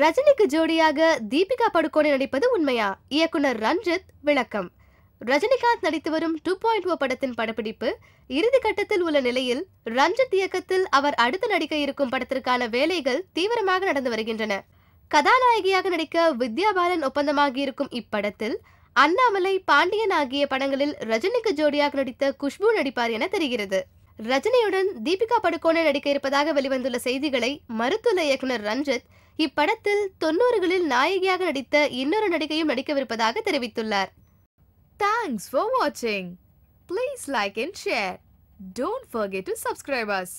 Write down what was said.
ரஜினிக்கு ஜோடியாக தீபிகா படுகோனே நடிப்பது உண்மையா இயக்குனர் ரஞ்சித் விளக்கம் ரஜினிகாந்த் நடித்து வரும் டூ பாயிண்ட் ஓ படத்தின் படப்பிடிப்பு இறுதி கட்டத்தில் உள்ள நிலையில் ரஞ்சித் இயக்கத்தில் அவர் அடுத்து நடிக்க இருக்கும் படத்திற்கான வேலைகள் தீவிரமாக நடந்து வருகின்றன கதாநாயகியாக நடிக்க வித்யா பாலன் ஒப்பந்தமாகியிருக்கும் இப்படத்தில் அண்ணாமலை பாண்டியன் ஆகிய படங்களில் ரஜினிக்கு ஜோடியாக நடித்த குஷ்பு நடிப்பார் என தெரிகிறது ரஜினியுடன் தீபிகா படுகோனே நடிக்க இருப்பதாக வெளிவந்துள்ள செய்திகளை மருத்துவ இயக்குனர் ரஞ்சித் இப்படத்தில் தொண்ணூறுகளில் நாயகியாக நடித்த இன்னொரு நடிகையும் நடிக்கவிருப்பதாக தெரிவித்துள்ளார் தேங்க்ஸ் ஃபார் வாட்சிங் please like and share don't forget to subscribers